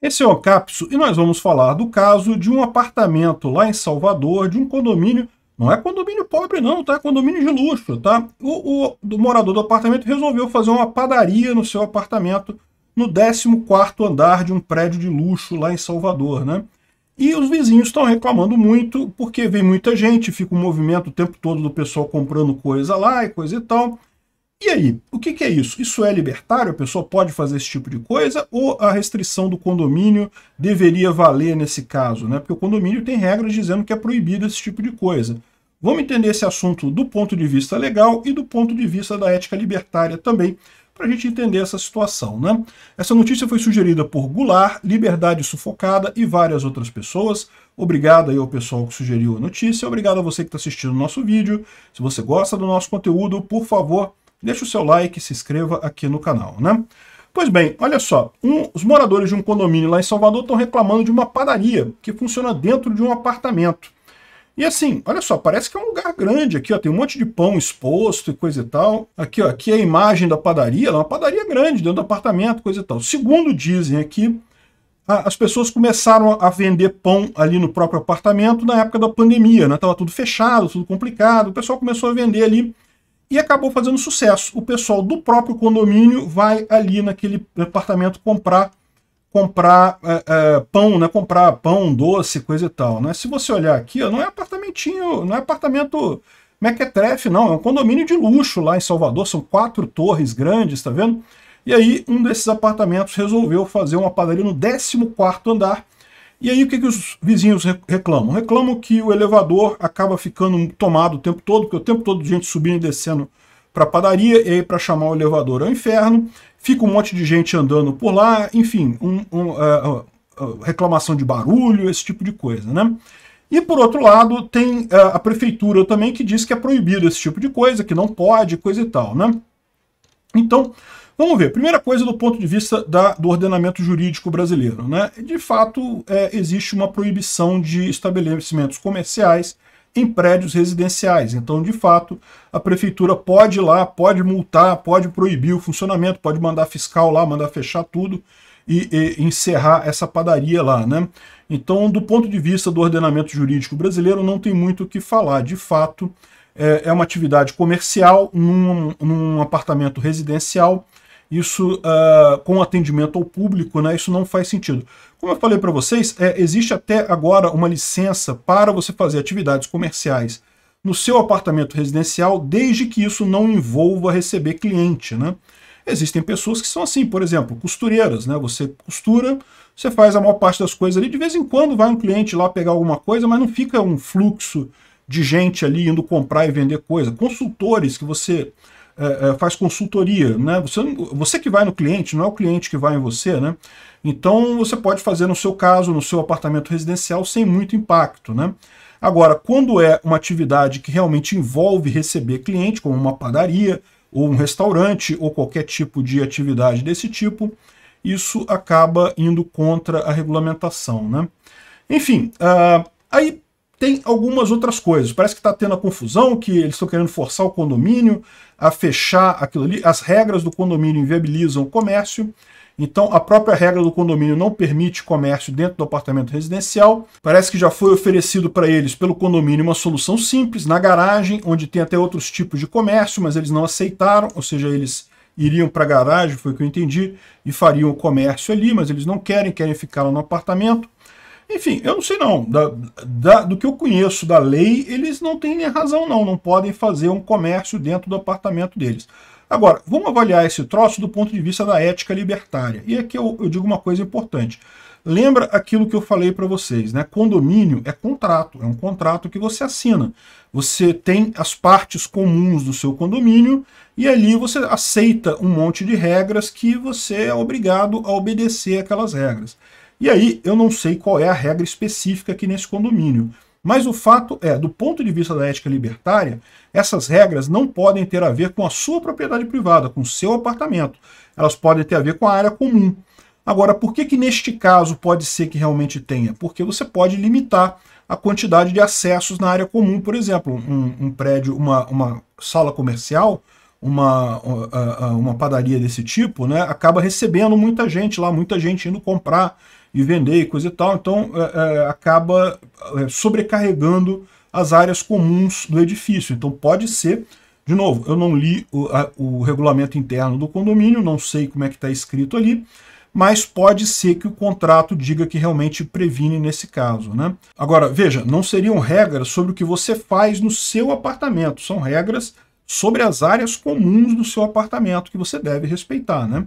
Esse é o Capso e nós vamos falar do caso de um apartamento lá em Salvador, de um condomínio, não é condomínio pobre não, tá? É condomínio de luxo, tá? O, o, o morador do apartamento resolveu fazer uma padaria no seu apartamento no 14 andar de um prédio de luxo lá em Salvador, né? E os vizinhos estão reclamando muito porque vem muita gente, fica o um movimento o tempo todo do pessoal comprando coisa lá e coisa e tal. E aí, o que, que, é isso? Isso é libertário? A pessoa pode fazer esse tipo de coisa? Ou a restrição do condomínio deveria valer nesse caso? Né? Porque o condomínio tem regras dizendo que é proibido esse tipo de coisa. Vamos entender esse assunto do ponto de vista legal e do ponto de vista da ética libertária também, para a gente entender essa situação. Né? Essa notícia foi sugerida por Goulart, Liberdade Sufocada e várias outras pessoas. Obrigado aí ao pessoal que sugeriu a notícia, obrigado a você que está assistindo o nosso vídeo. Se você gosta do nosso conteúdo, por favor, deixe o seu like e se inscreva aqui no canal, né? Pois bem, olha só, um, os moradores de um condomínio lá em Salvador estão reclamando de uma padaria que funciona dentro de um apartamento. E assim, olha só, parece que é um lugar grande aqui, ó, tem um monte de pão exposto e coisa e tal. Aqui, ó, aqui é a imagem da padaria, é uma padaria grande dentro do apartamento, coisa e tal. Segundo dizem aqui, a, as pessoas começaram a vender pão ali no próprio apartamento na época da pandemia, né? Tava tudo fechado, tudo complicado, o pessoal começou a vender ali e acabou fazendo sucesso. O pessoal do próprio condomínio vai ali naquele apartamento comprar comprar é, é, pão, né? Comprar pão, doce, coisa e tal, né? Se você olhar aqui, ó, não é apartamentinho, não é apartamento mequetrefe, não. É um condomínio de luxo lá em Salvador, são quatro torres grandes, tá vendo? E aí um desses apartamentos resolveu fazer uma padaria no 14º andar e aí o que, que os vizinhos reclamam? Reclamam que o elevador acaba ficando tomado o tempo todo, porque o tempo todo gente subindo e descendo para a padaria, e aí para chamar o elevador ao inferno, fica um monte de gente andando por lá, enfim, um, um, uh, uh, reclamação de barulho, esse tipo de coisa, né? E por outro lado, tem uh, a prefeitura também que diz que é proibido esse tipo de coisa, que não pode, coisa e tal, né? Então, vamos ver. Primeira coisa do ponto de vista da, do ordenamento jurídico brasileiro. Né? De fato, é, existe uma proibição de estabelecimentos comerciais em prédios residenciais. Então, de fato, a prefeitura pode ir lá, pode multar, pode proibir o funcionamento, pode mandar fiscal lá, mandar fechar tudo e, e, encerrar essa padaria lá, né? Então, do ponto de vista do ordenamento jurídico brasileiro, não tem muito o que falar. De fato, é, é, uma atividade comercial num, num apartamento residencial. Isso uh, com atendimento ao público, né, isso não faz sentido. Como eu falei para vocês, é, existe até agora uma licença para você fazer atividades comerciais no seu apartamento residencial, desde que isso não envolva receber cliente. Né? Existem pessoas que são assim, por exemplo, costureiras. Né? Você costura, você faz a maior parte das coisas ali, de vez em quando vai um cliente lá pegar alguma coisa, mas não fica um fluxo de gente ali indo comprar e vender coisa, consultores que você é, é, faz consultoria, né? Você, você que vai no cliente, não é o cliente que vai em você, né? Então você pode fazer no seu caso, no seu apartamento residencial, sem muito impacto, né? Agora, quando é uma atividade que realmente envolve receber cliente, como uma padaria, ou um restaurante, ou qualquer tipo de atividade desse tipo, isso acaba indo contra a regulamentação, né? Enfim, uh, aí tem algumas outras coisas. Parece que está tendo a confusão, que eles estão querendo forçar o condomínio a fechar aquilo ali. As regras do condomínio inviabilizam o comércio. Então, a própria regra do condomínio não permite comércio dentro do apartamento residencial. Parece que já foi oferecido para eles pelo condomínio uma solução simples, na garagem, onde tem até outros tipos de comércio, mas eles não aceitaram, ou seja, eles iriam para a garagem, foi o que eu entendi, e fariam o comércio ali, mas eles não querem, querem ficar lá no apartamento. Enfim, eu não sei não. Da, da, do que eu conheço da lei, eles não têm nem razão não. Não podem fazer um comércio dentro do apartamento deles. Agora, vamos avaliar esse troço do ponto de vista da ética libertária. E aqui eu, eu digo uma coisa importante. Lembra aquilo que eu falei para vocês, né? Condomínio é contrato, é um contrato que você assina. Você tem as partes comuns do seu condomínio e ali você aceita um monte de regras que você é obrigado a obedecer aquelas regras. E aí, eu não sei qual é a regra específica aqui nesse condomínio, mas o fato é, do ponto de vista da ética libertária, essas regras não podem ter a ver com a sua propriedade privada, com o seu apartamento. Elas podem ter a ver com a área comum. Agora, por que, que neste caso pode ser que realmente tenha? Porque você pode limitar a quantidade de acessos na área comum, por exemplo, um, um prédio, uma, uma sala comercial, uma, uh, uh, uh, uma padaria desse tipo, né, acaba recebendo muita gente lá, muita gente indo comprar e vender e coisa e tal, então é, é acaba é, sobrecarregando as áreas comuns do edifício. Então pode ser, de novo, eu não li o, a, o regulamento interno do condomínio, não sei como é que está escrito ali, mas pode ser que o contrato diga que realmente previne nesse caso. Né? Agora, veja, não seriam regras sobre o que você faz no seu apartamento, são regras sobre as áreas comuns do seu apartamento que você deve respeitar. Né?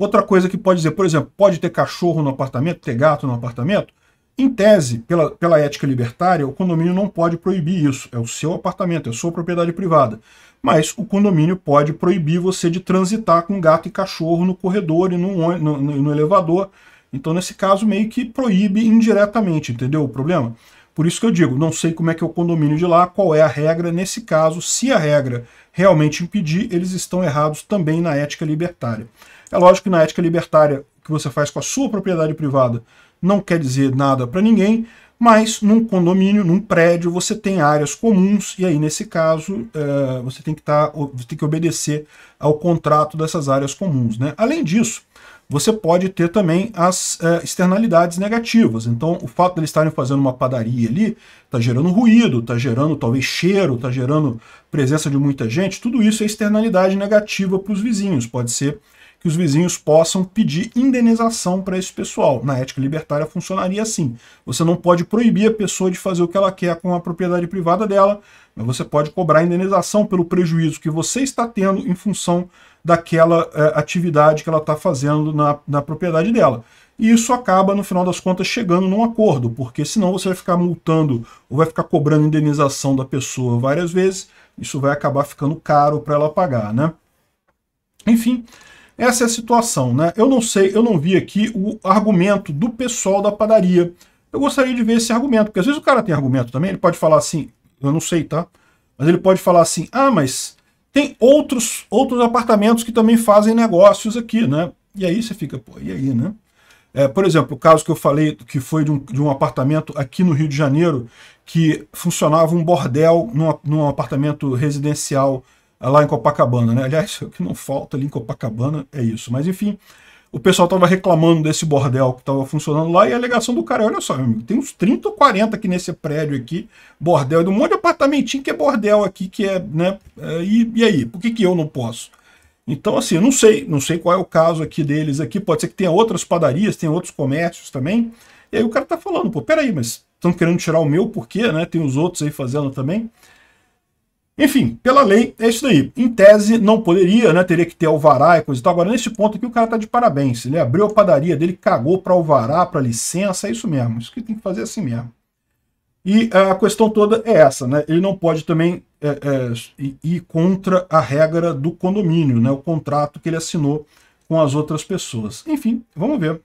Outra coisa que pode dizer, por exemplo, pode ter cachorro no apartamento, ter gato no apartamento? Em tese, pela, pela ética libertária, o condomínio não pode proibir isso. É o seu apartamento, é sua propriedade privada. Mas o condomínio pode proibir você de transitar com gato e cachorro no corredor e no, no, no elevador. Então, nesse caso, meio que proíbe indiretamente, entendeu o problema? Por isso que eu digo, não sei como é que é o condomínio de lá, qual é a regra. Nesse caso, se a regra realmente impedir, eles estão errados também na ética libertária. É lógico que na ética libertária, que você faz com a sua propriedade privada, não quer dizer nada para ninguém, mas num condomínio, num prédio, você tem áreas comuns, e aí nesse caso é, você tem que, tá, tem que obedecer ao contrato dessas áreas comuns. Né? Além disso, você pode ter também as é, externalidades negativas. Então, o fato de eles estarem fazendo uma padaria ali está gerando ruído, está gerando talvez cheiro, está gerando presença de muita gente, tudo isso é externalidade negativa para os vizinhos. Pode ser que os vizinhos possam pedir indenização para esse pessoal. Na ética libertária funcionaria assim. Você não pode proibir a pessoa de fazer o que ela quer com a propriedade privada dela, mas você pode cobrar indenização pelo prejuízo que você está tendo em função daquela é, atividade que ela está fazendo na, na propriedade dela. E isso acaba, no final das contas, chegando num acordo, porque senão você vai ficar multando ou vai ficar cobrando indenização da pessoa várias vezes, isso vai acabar ficando caro para ela pagar, né? Enfim, essa é a situação, né? Eu não sei, eu não vi aqui o argumento do pessoal da padaria. Eu gostaria de ver esse argumento, porque às vezes o cara tem argumento também, ele pode falar assim, eu não sei, tá? Mas ele pode falar assim, ah, mas tem outros, outros apartamentos que também fazem negócios aqui, né? E aí você fica, pô, e aí, né? É, por exemplo, o caso que eu falei que foi de um, de um, apartamento aqui no Rio de Janeiro que funcionava um bordel num apartamento residencial é lá em Copacabana, né? Aliás, o que não falta ali em Copacabana é isso. Mas enfim, o pessoal estava reclamando desse bordel que estava funcionando lá e a alegação do cara, olha só, amigo, tem uns 30 ou 40 aqui nesse prédio aqui, bordel, e um monte de apartamentinho que é bordel aqui, que é, né? É, e, e aí, por que, que eu não posso? Então, assim, eu não sei, não sei qual é o caso aqui deles aqui, pode ser que tenha outras padarias, tenha outros comércios também. E aí o cara tá falando, pô, peraí, mas estão querendo tirar o meu por quê, né? Tem os outros aí fazendo também. Enfim, pela lei, é isso daí. Em tese, não poderia, né? Teria que ter alvará e coisa e tal. Agora, nesse ponto aqui, o cara tá de parabéns. Ele né? abriu a padaria dele, cagou para alvará, para licença, é isso mesmo. Isso que tem que fazer assim mesmo. E eh, a questão toda é essa, né? Ele não pode também é, é, ir contra a regra do condomínio, né? O contrato que ele assinou com as outras pessoas. Enfim, vamos ver.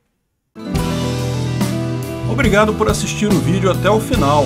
Obrigado por assistir o vídeo até o final.